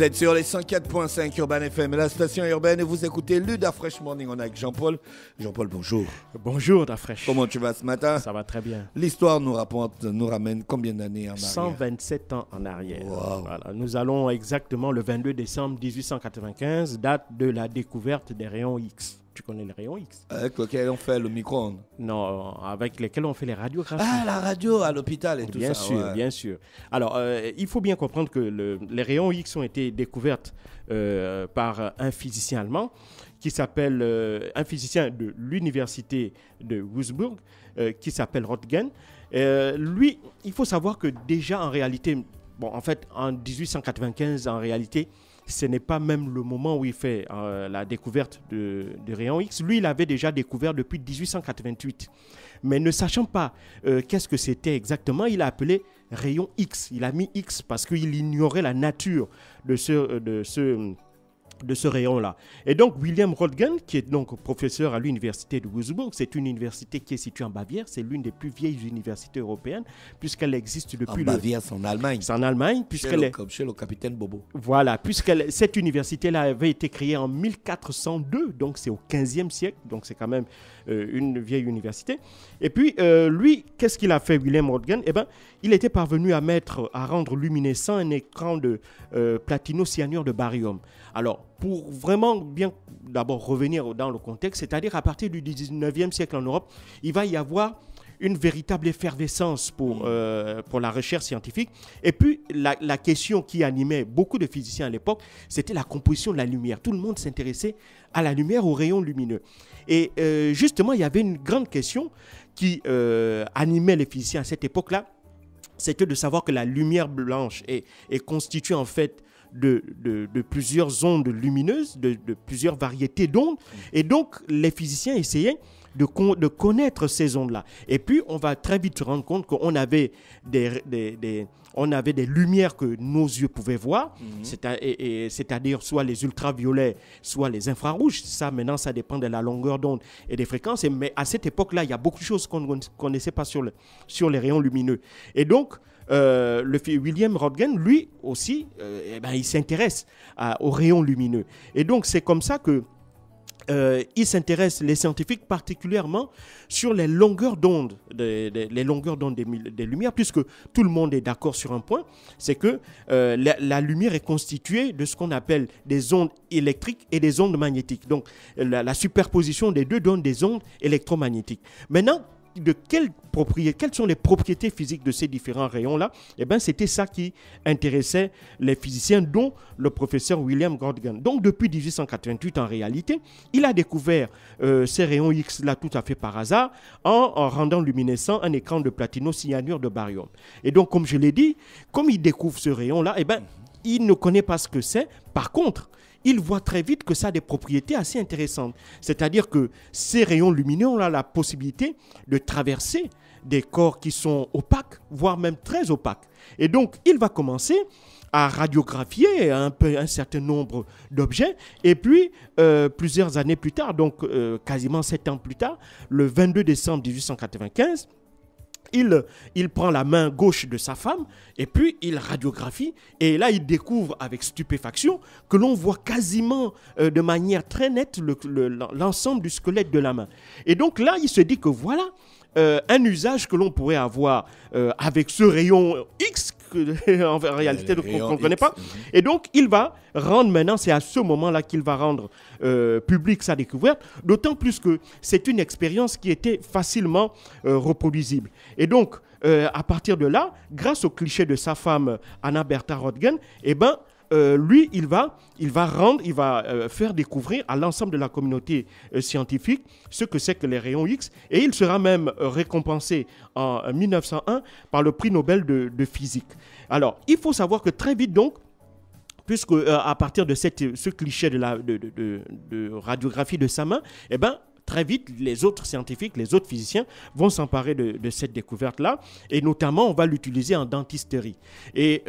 Vous êtes sur les 104.5 Urban FM, la station urbaine, et vous écoutez Luda Fresh Morning. On est avec Jean-Paul. Jean-Paul, bonjour. Bonjour, Fresh. Comment tu vas ce matin Ça va très bien. L'histoire nous raconte nous ramène combien d'années en arrière 127 ans en arrière. Voilà. Nous allons exactement le 22 décembre 1895, date de la découverte des rayons X tu connais les rayons X. Avec lesquels on fait le micro-ondes Non, euh, avec lesquels on fait les radiographies. Ah, la radio à l'hôpital et tout ça. Bien sûr, bien sûr. Alors, euh, il faut bien comprendre que les rayons X ont été découvertes euh, par un physicien allemand qui s'appelle un physicien de l'université de Würzburg qui s'appelle Röntgen. lui, il faut savoir que déjà en réalité en fait, en 1895, en réalité, ce n'est pas même le moment où il fait euh, la découverte de, rayon X. Lui, il avait déjà découvert depuis 1888. Mais ne sachant pas euh, qu'est-ce que c'était exactement, il a appelé rayon X. Il a mis X parce qu'il ignorait la nature de ce, euh, de ce de ce rayon-là. Et donc, William Rodgen, qui est donc professeur à l'université de Würzburg, c'est une université qui est située en Bavière, c'est l'une des plus vieilles universités européennes, puisqu'elle existe depuis... En Bavière, c'est en Allemagne. C'est en Allemagne, puisqu'elle est... Chez le capitaine Bobo. Voilà, puisque cette université-là avait été créée en 1402, donc c'est au 15e siècle, donc c'est quand même euh, une vieille université. Et puis, euh, lui, qu'est-ce qu'il a fait, William Rodgen Eh bien, il était parvenu à mettre, à rendre luminescent un écran de euh, platino-cyanure de barium. Alors, pour vraiment bien d'abord revenir dans le contexte, c'est-à-dire à partir du 19e siècle en Europe, il va y avoir une véritable effervescence pour, mm. euh, pour la recherche scientifique. Et puis, la, question qui animait beaucoup de physiciens à l'époque, c'était la composition de la lumière. Tout le monde s'intéressait à la lumière, aux rayons lumineux. Et euh, justement, il y avait une grande question qui euh, animait les physiciens à cette époque-là, c'était de savoir que la lumière blanche est, est constituée en fait de, plusieurs ondes lumineuses, de, plusieurs variétés d'ondes. Et donc, les physiciens essayaient de, connaître ces ondes-là. Et puis, on va très vite se rendre compte qu'on avait des, on avait des lumières que nos yeux pouvaient voir, mhm. c'est-à-dire soit les ultraviolets, soit les infrarouges. Ça, maintenant, ça dépend de la longueur d'onde et des fréquences. mais à cette époque-là, il y a beaucoup de choses qu'on ne connaissait pas sur, sur les rayons lumineux. Et donc, euh, le, William Rodgen, lui aussi, euh, eh ben, il s'intéresse aux rayons lumineux. Et donc, c'est comme ça que euh, ils s'intéressent, les scientifiques particulièrement, sur les longueurs d'onde, des, les longueurs d'onde des, des, lumières, puisque tout le monde est d'accord sur un point, c'est que euh, la, lumière est constituée de ce qu'on appelle des ondes électriques et des ondes magnétiques. Donc la, la superposition des deux donne des ondes électromagnétiques. Maintenant, de quelles propriétés, quelles sont les propriétés physiques de ces différents rayons-là, et eh ben c'était ça qui intéressait les physiciens, dont le professeur William Gordon. Donc, depuis 1888, en réalité, il a découvert euh, ces rayons X-là tout à fait par hasard en, rendant luminescent un écran de platino-cyanure de barium. Et donc, comme je l'ai dit, comme il découvre ce rayon-là, et eh ben il ne connaît pas ce que c'est. Par contre, il voit très vite que ça a des propriétés assez intéressantes. C'est-à-dire que ces rayons lumineux ont la possibilité de traverser des corps qui sont opaques, voire même très opaques. Et donc, il va commencer à radiographier un, peu, un certain nombre d'objets. Et puis, euh, plusieurs années plus tard, donc euh, quasiment sept ans plus tard, le 22 décembre 1895, il, prend la main gauche de sa femme et puis il radiographie et là il découvre avec stupéfaction que l'on voit quasiment euh, de manière très nette l'ensemble du squelette de la main. Et donc là il se dit que voilà euh, un usage que l'on pourrait avoir euh, avec ce rayon X en réalité qu'on ne connaît pas. Mhm. Et donc, il va rendre maintenant, c'est à ce moment-là qu'il va rendre euh, publique sa découverte, d'autant plus que c'est une expérience qui était facilement euh, reproduisible. Et donc, euh, à partir de là, grâce au cliché de sa femme Anna Bertha Rodgen, eh ben, euh, lui, il va, il va rendre, il va euh, faire découvrir à l'ensemble de la communauté euh, scientifique ce que c'est que les rayons X. Et il sera même récompensé en 1901 par le prix Nobel de, physique. Alors, il faut savoir que très vite, donc, puisque à partir de cette, ce cliché de, la, de, radiographie de sa main, eh ben, très vite, les autres scientifiques, les autres physiciens vont s'emparer de, cette découverte-là. Et notamment, on va l'utiliser en dentisterie. Et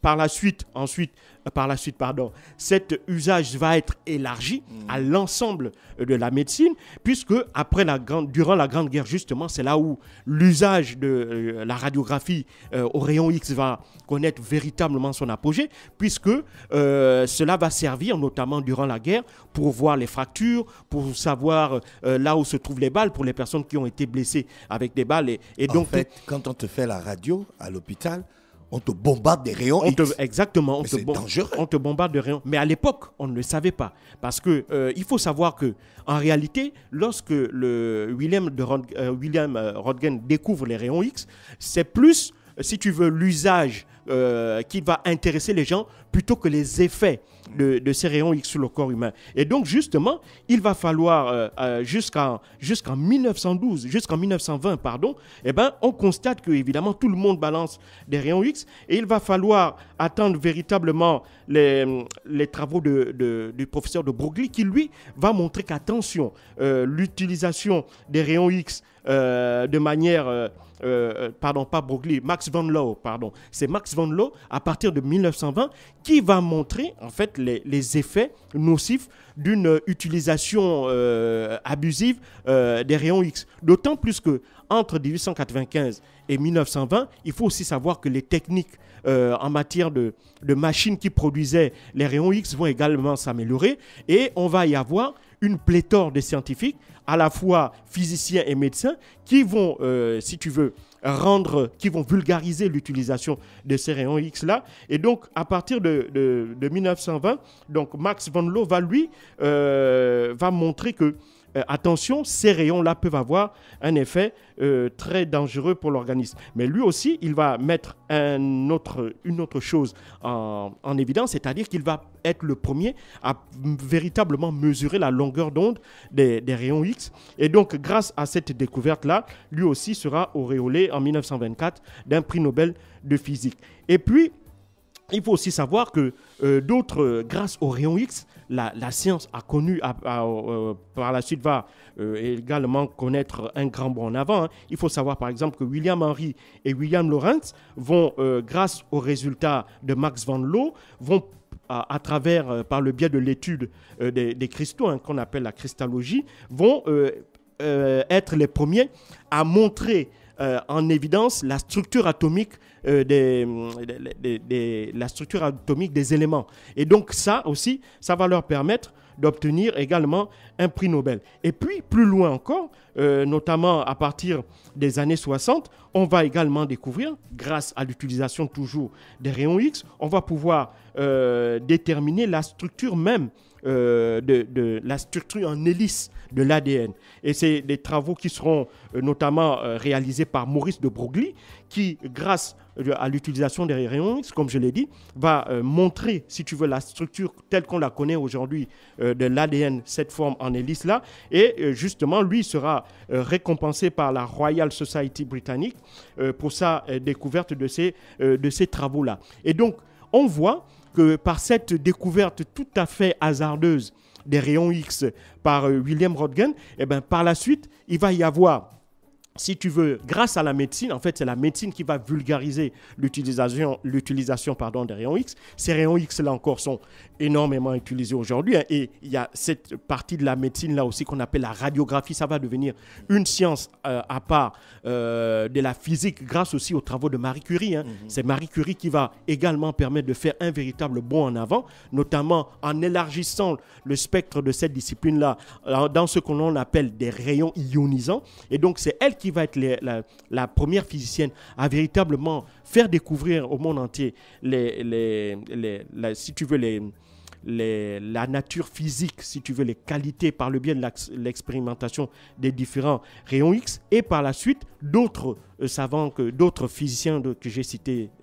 par la suite, ensuite, euh, par la suite, pardon, cet usage va être élargi à mm. l'ensemble de la médecine, puisque après la grande, durant la Grande Guerre, justement, c'est là où l'usage de euh, la radiographie euh, au rayon X va connaître véritablement son apogée, puisque cela va servir, notamment durant la guerre, pour voir les fractures, pour savoir là où se trouvent les balles, pour les personnes qui ont été blessées avec des balles. donc, en fait, quand on te fait la radio à l'hôpital, on te bombarde des rayons. X. exactement. On te, dangereux. on te bombarde de rayons. Mais à l'époque, on ne le savait pas. Parce que euh, il faut savoir que, en réalité, lorsque le William, de euh, William euh, Rodgen découvre les rayons X, c'est plus, si tu veux, l'usage euh, qui va intéresser les gens plutôt que les effets de, ces rayons X sur le corps humain. Et donc, justement, il va falloir, euh, euh, jusqu'en 1912, jusqu'en 1920, pardon, eh ben, on constate que, évidemment, tout le monde balance des rayons X et il va falloir attendre véritablement les, les travaux du professeur de Broglie qui, lui, va montrer qu'attention, l'utilisation des rayons X de manière euh, euh, pardon, pas Broglie, Max von Laue, pardon. C'est Max von Laue, à partir de 1920, qui va montrer, en fait, les, effets nocifs d'une utilisation euh, abusive des rayons X. D'autant plus que, entre 1895 et 1920, il faut aussi savoir que les techniques en matière de machines qui produisaient les rayons X vont également s'améliorer et on va y avoir une pléthore de scientifiques, à la fois physiciens et médecins, qui vont, euh, si tu veux, rendre, qui vont vulgariser l'utilisation de ces rayons X-là. Et donc, à partir de, 1920, donc Max von Loh va, lui, euh, va montrer que euh, attention, ces rayons-là peuvent avoir un effet euh, très dangereux pour l'organisme. Mais lui aussi, il va mettre une autre chose en, évidence, c'est-à-dire qu'il va être le premier à véritablement mesurer la longueur d'onde des, des, rayons X. Et donc, grâce à cette découverte-là, lui aussi sera auréolé en 1924 d'un prix Nobel de physique. Et puis, il faut aussi savoir que euh, d'autres, euh, grâce au rayon X, la, science a connu, euh, par la suite, va également connaître un grand bond en avant. Hein. Il faut savoir, par exemple, que William Henry et William Lawrence vont, grâce aux résultats de Max van Loo, vont à, travers, par le biais de l'étude des, cristaux, hein, qu'on appelle la cristallogie, vont être les premiers à montrer euh, en évidence la structure atomique euh, des, la structure atomique des éléments. Et donc ça aussi, ça va leur permettre d'obtenir également un prix Nobel. Et puis, plus loin encore, euh, notamment à partir des années 60, on va également découvrir, grâce à l'utilisation toujours des rayons X, on va pouvoir euh, déterminer la structure même euh, de, la structure en hélice de l'ADN. Et c'est des travaux qui seront notamment réalisés par Maurice de Broglie, qui, grâce euh, à l'utilisation des rayons X, comme je l'ai dit, va euh, montrer, si tu veux, la structure telle qu'on la connaît aujourd'hui euh, de l'ADN, cette forme en hélice-là. Et justement, lui sera récompensé par la Royal Society britannique pour sa découverte de ces, de ces travaux-là. Et donc, on voit que par cette découverte tout à fait hasardeuse des rayons X par William Rodgen, et eh ben, par la suite, il va y avoir si tu veux, grâce à la médecine, en fait, c'est la médecine qui va vulgariser l'utilisation, l'utilisation pardon, des rayons X. Ces rayons X, là encore, sont énormément utilisés aujourd'hui. Hein, et il y a cette partie de la médecine, là aussi, qu'on appelle la radiographie. Ça va devenir une science euh, à part euh, de la physique, grâce aussi aux travaux de Marie Curie. Hein. Mm-hmm. C'est Marie Curie qui va également permettre de faire un véritable bond en avant, notamment en élargissant le spectre de cette discipline-là euh, dans ce qu'on appelle des rayons ionisants. Et donc, c'est elle qui va être la, première physicienne à véritablement faire découvrir au monde entier, les, la, si tu veux, les, la nature physique, si tu veux, les qualités par le biais de l'expérimentation des différents rayons X et par la suite d'autres euh, savants d'autres physiciens j'ai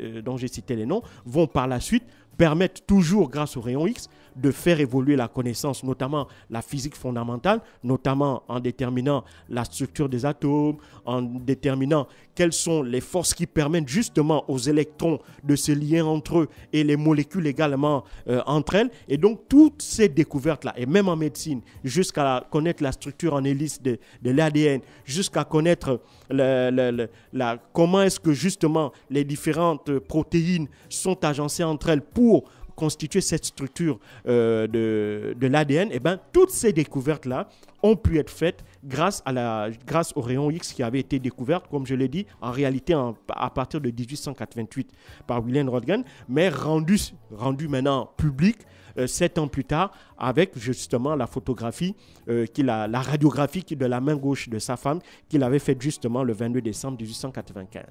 euh, dont j'ai cité les noms vont par la suite permettent toujours, grâce au rayon X, de faire évoluer la connaissance, notamment la physique fondamentale, notamment en déterminant la structure des atomes, en déterminant quelles sont les forces qui permettent justement aux électrons de se lier entre eux et les molécules également euh, entre elles. Et donc toutes ces découvertes-là, et même en médecine, jusqu'à connaître la structure en hélice de, l'ADN, jusqu'à connaître la, comment est-ce que justement les différentes protéines sont agencées entre elles pour constituer cette structure euh, de, l'ADN, et eh ben, toutes ces découvertes-là ont pu être faites grâce, à la, grâce au rayon X qui avait été découverte, comme je l'ai dit, en réalité à partir de 1888 par William Rodgen, mais rendu, rendu maintenant public euh, sept ans plus tard, avec justement la photographie, euh, qu'il a, la radiographie de la main gauche de sa femme qu'il avait faite justement le 22 décembre 1895.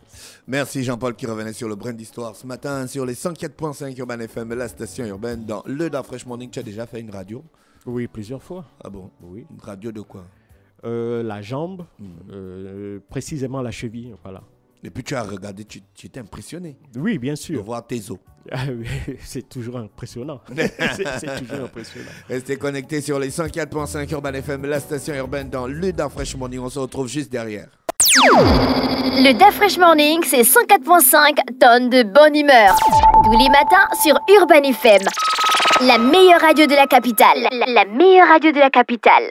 Merci Jean-Paul qui revenait sur le brin d'histoire ce matin sur les 104.5 Urban FM, la station urbaine dans le Da Fresh Morning. Tu as déjà fait une radio Oui, plusieurs fois. Ah bon Oui. Une radio de quoi euh, la jambe, hmm. précisément la cheville, voilà. Et puis tu as regardé, tu, tu impressionné. Oui, bien sûr. De voir tes os. Ah c'est toujours impressionnant. c'est toujours impressionnant. Restez connectés sur les 104.5 Urban FM, la station urbaine dans le Fresh Morning. On se retrouve juste derrière. Le Fresh Morning, c'est 104.5 tonnes de bonne humeur. Tous les matins sur Urban FM. La meilleure radio de la capitale. La meilleure radio de la capitale.